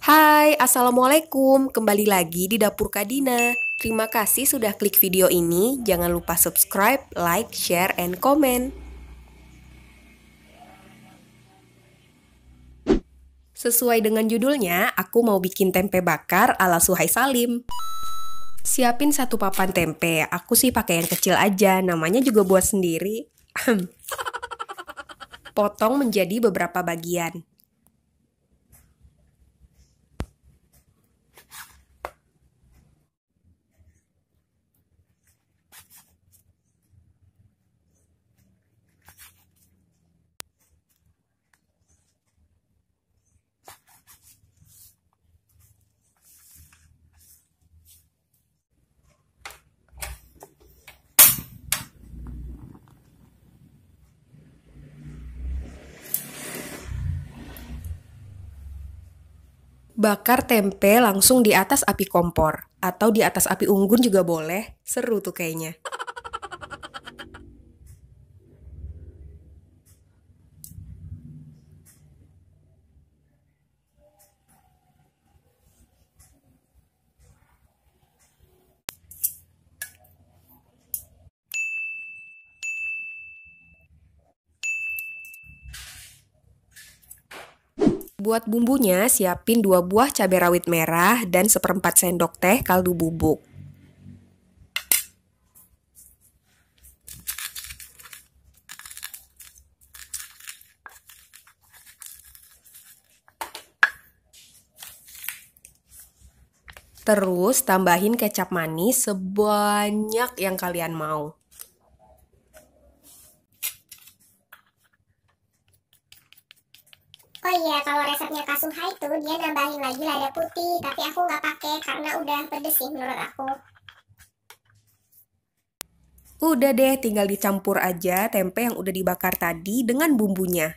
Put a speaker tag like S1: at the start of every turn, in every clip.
S1: Hai, Assalamualaikum. Kembali lagi di Dapur Kadina. Terima kasih sudah klik video ini. Jangan lupa subscribe, like, share, and comment. Sesuai dengan judulnya, aku mau bikin tempe bakar ala Suhai Salim. Siapin satu papan tempe, aku sih pakai yang kecil aja, namanya juga buat sendiri. Potong menjadi beberapa bagian. bakar tempe langsung di atas api kompor atau di atas api unggun juga boleh. Seru tuh kayaknya. Buat bumbunya, siapin 2 buah cabai rawit merah dan seperempat sendok teh kaldu bubuk. Terus tambahin kecap manis sebanyak yang kalian mau. iya kalau resepnya kasuha itu dia nambahin lagi lada putih tapi aku nggak pakai karena udah pedes sih menurut aku Udah deh, tinggal dicampur aja tempe yang udah dibakar tadi dengan bumbunya.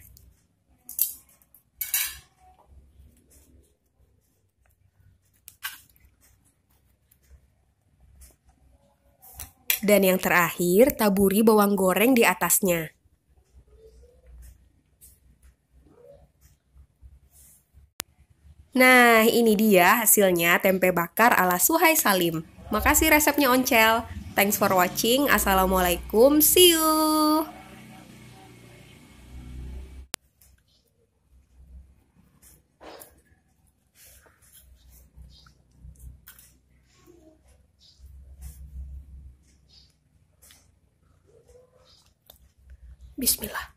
S1: Dan yang terakhir, taburi bawang goreng di atasnya. Nah, ini dia hasilnya tempe bakar ala Suhai Salim. Makasih resepnya Oncel. Thanks for watching. Assalamualaikum. See you. Bismillah.